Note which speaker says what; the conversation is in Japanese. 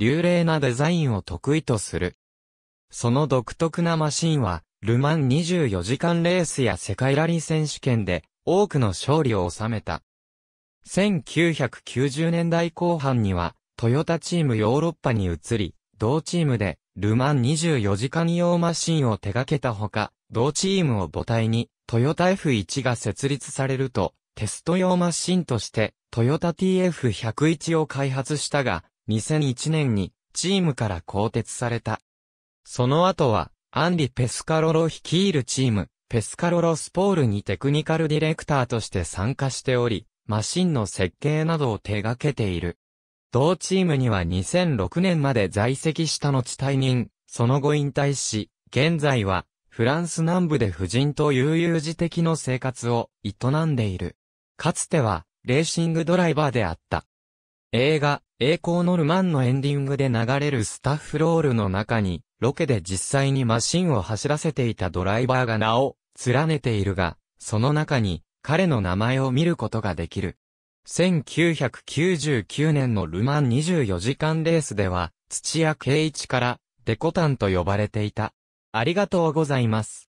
Speaker 1: 流麗なデザインを得意とする。その独特なマシンは、ルマン24時間レースや世界ラリー選手権で多くの勝利を収めた。1990年代後半には、トヨタチームヨーロッパに移り、同チームで、ルマン24時間用マシンを手掛けたほか、同チームを母体に、トヨタ F1 が設立されると、テスト用マシンとして、トヨタ TF101 を開発したが、2001年にチームから更迭された。その後は、アンディ・ペスカロロ率いるチーム、ペスカロロスポールにテクニカルディレクターとして参加しており、マシンの設計などを手掛けている。同チームには2006年まで在籍した後退任、その後引退し、現在は、フランス南部で夫人と悠々自適の生活を営んでいる。かつては、レーシングドライバーであった。映画、栄光のルマンのエンディングで流れるスタッフロールの中に、ロケで実際にマシンを走らせていたドライバーが名を連ねているが、その中に彼の名前を見ることができる。1999年のルマン24時間レースでは、土屋圭一からデコタンと呼ばれていた。ありがとうございます。